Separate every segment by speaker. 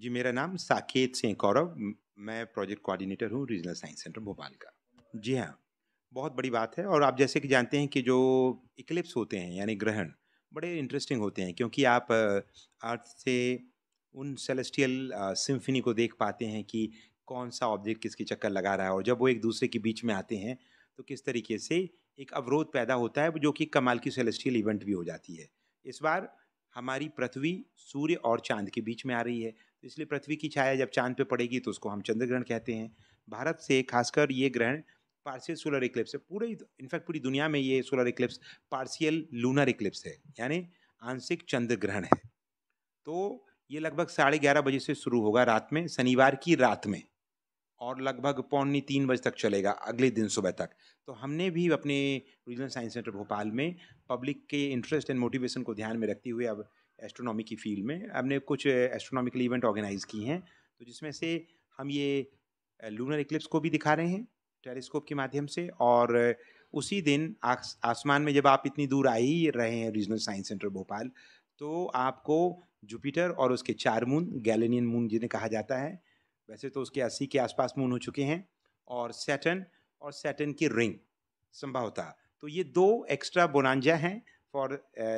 Speaker 1: जी मेरा नाम साकेत सिंह कौरव मैं प्रोजेक्ट कोऑर्डिनेटर हूँ रीजनल साइंस सेंटर भोपाल का जी हाँ बहुत बड़ी बात है और आप जैसे कि जानते हैं कि जो इक्लिप्स होते हैं यानी ग्रहण बड़े इंटरेस्टिंग होते हैं क्योंकि आप अर्थ से उन सेलेस्टियल सिम्फनी को देख पाते हैं कि कौन सा ऑब्जेक्ट किसके चक्कर लगा रहा है और जब वो एक दूसरे के बीच में आते हैं तो किस तरीके से एक अवरोध पैदा होता है जो कि कमाल की सेलेस्टियल इवेंट भी हो जाती है इस बार हमारी पृथ्वी सूर्य और चांद के बीच में आ रही है तो इसलिए पृथ्वी की छाया जब चांद पे पड़ेगी तो उसको हम चंद्र ग्रहण कहते हैं भारत से खासकर ये ग्रहण पार्शियल सोलर इक्लिप्स है पूरे इनफैक्ट पूरी दुनिया में ये solar eclipse partial lunar eclipse है यानी आंशिक चंद्र ग्रहण है तो ये लगभग साढ़े ग्यारह बजे से शुरू होगा रात में शनिवार की रात में और लगभग पौनी तीन बजे तक चलेगा अगले दिन सुबह तक तो हमने भी अपने रीजनल साइंस सेंटर भोपाल में पब्लिक के इंटरेस्ट एंड मोटिवेशन को ध्यान में रखते हुए अब एस्ट्रोनॉमी की फील्ड में हमने कुछ एस्ट्रोनॉमिकल इवेंट ऑर्गेनाइज़ किए हैं तो जिसमें से हम ये लूनर uh, इक्लिप्स को भी दिखा रहे हैं टेलीस्कोप के माध्यम से और uh, उसी दिन आसमान में जब आप इतनी दूर आ ही रहे हैं रीजनल साइंस सेंटर भोपाल तो आपको जुपिटर और उसके चार मून गैलेनियन मून जिन्हें कहा जाता है वैसे तो उसके अस्सी के आसपास मून हो चुके हैं और सैटन और सैटन की रिंग संभवतः तो ये दो एक्स्ट्रा बोनांजा हैं फॉर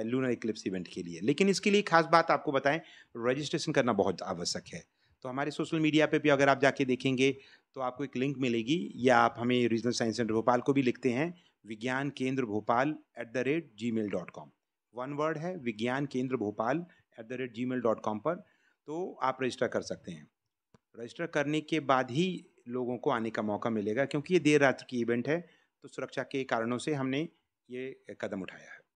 Speaker 1: लूनर इक्लिप्स इवेंट के लिए लेकिन इसके लिए खास बात आपको बताएं रजिस्ट्रेशन करना बहुत आवश्यक है तो हमारे सोशल मीडिया पे भी अगर आप जाके देखेंगे तो आपको एक लिंक मिलेगी या आप हमें रीजनल साइंस सेंटर भोपाल को भी लिखते हैं Vigyan Kendra Bhopal at the rate gmail dot com one word है Vigyan Kendra Bhopal at the rate gmail dot com पर तो आप रजिस्टर कर सकते हैं रजिस्टर करने के बाद ही लोगों को आने का मौका मिलेगा क्योंकि ये देर रात की इवेंट है तो सुरक्षा के कारणों से हमने ये कदम उठाया है